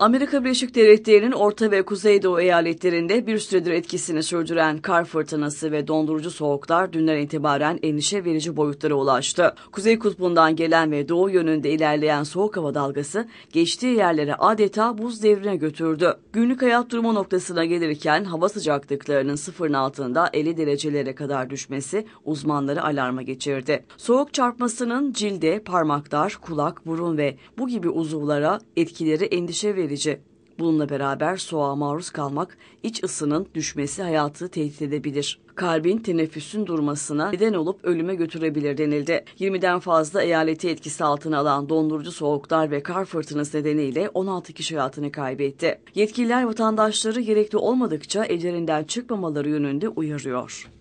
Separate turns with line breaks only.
Amerika Birleşik Devletleri'nin Orta ve Kuzeydoğu eyaletlerinde bir süredir etkisini sürdüren kar fırtınası ve dondurucu soğuklar dünler itibaren endişe verici boyutlara ulaştı. Kuzey kutbundan gelen ve doğu yönünde ilerleyen soğuk hava dalgası geçtiği yerlere adeta buz devrine götürdü. Günlük hayat durumu noktasına gelirken hava sıcaklıklarının sıfırın altında 50 derecelere kadar düşmesi uzmanları alarma geçirdi. Soğuk çarpmasının cilde, parmaklar, kulak, burun ve bu gibi uzuvlara etkileri endişe verici edici. Bununla beraber soğuğa maruz kalmak iç ısının düşmesi hayatı tehdit edebilir. Kalbin teneffüsün durmasına neden olup ölüme götürebilir denildi. 20'den fazla eyaleti etkisi altına alan dondurucu soğuklar ve kar fırtınası nedeniyle 16 kişi hayatını kaybetti. Yetkililer vatandaşları gerekli olmadıkça evlerinden çıkmamaları yönünde uyarıyor.